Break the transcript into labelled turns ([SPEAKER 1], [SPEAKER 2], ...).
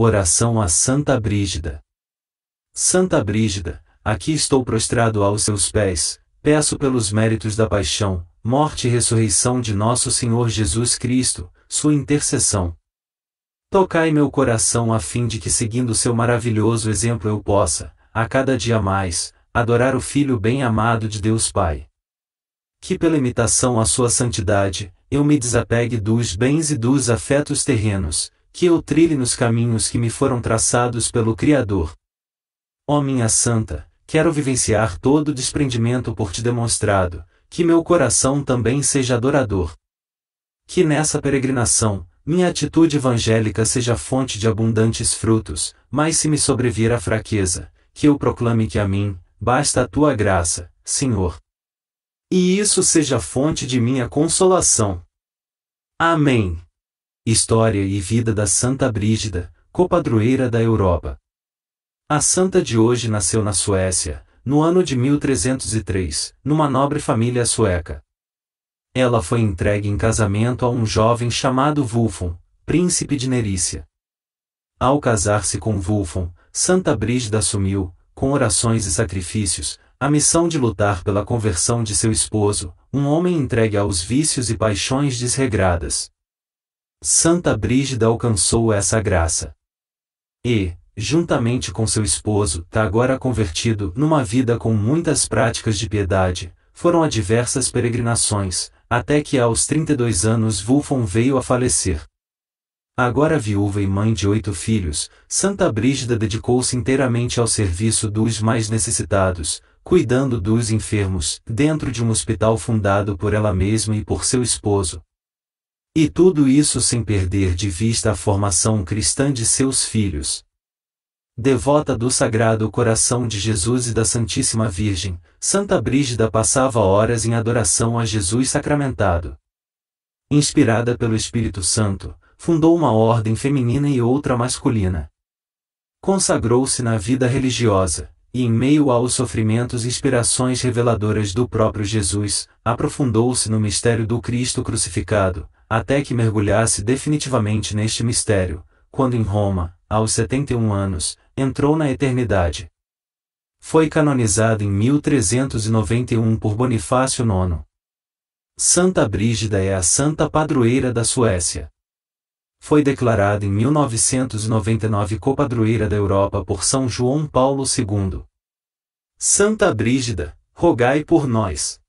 [SPEAKER 1] Oração a Santa Brígida. Santa Brígida, aqui estou prostrado aos seus pés, peço pelos méritos da paixão, morte e ressurreição de nosso Senhor Jesus Cristo, sua intercessão. Tocai meu coração a fim de que, seguindo seu maravilhoso exemplo, eu possa, a cada dia mais, adorar o Filho bem-amado de Deus Pai. Que pela imitação à sua santidade, eu me desapegue dos bens e dos afetos terrenos, que eu trilhe nos caminhos que me foram traçados pelo Criador. Ó oh minha santa, quero vivenciar todo o desprendimento por ti demonstrado, que meu coração também seja adorador. Que nessa peregrinação, minha atitude evangélica seja fonte de abundantes frutos, mas se me sobrevir a fraqueza, que eu proclame que a mim, basta a tua graça, Senhor. E isso seja fonte de minha consolação. Amém. História e vida da Santa Brígida, copadroeira da Europa. A santa de hoje nasceu na Suécia, no ano de 1303, numa nobre família sueca. Ela foi entregue em casamento a um jovem chamado Vulfon, príncipe de Nerícia. Ao casar-se com Vulfon, Santa Brígida assumiu, com orações e sacrifícios, a missão de lutar pela conversão de seu esposo, um homem entregue aos vícios e paixões desregradas. Santa Brígida alcançou essa graça. E, juntamente com seu esposo, tá agora convertido, numa vida com muitas práticas de piedade, foram a diversas peregrinações, até que aos 32 anos Vulfon veio a falecer. Agora viúva e mãe de oito filhos, Santa Brígida dedicou-se inteiramente ao serviço dos mais necessitados, cuidando dos enfermos, dentro de um hospital fundado por ela mesma e por seu esposo, e tudo isso sem perder de vista a formação cristã de seus filhos. Devota do Sagrado Coração de Jesus e da Santíssima Virgem, Santa Brígida passava horas em adoração a Jesus sacramentado. Inspirada pelo Espírito Santo, fundou uma ordem feminina e outra masculina. Consagrou-se na vida religiosa, e em meio aos sofrimentos e inspirações reveladoras do próprio Jesus, aprofundou-se no mistério do Cristo crucificado, até que mergulhasse definitivamente neste mistério, quando em Roma, aos 71 anos, entrou na eternidade. Foi canonizado em 1391 por Bonifácio IX. Santa Brígida é a santa padroeira da Suécia. Foi declarada em 1999 copadroeira da Europa por São João Paulo II. Santa Brígida, rogai por nós.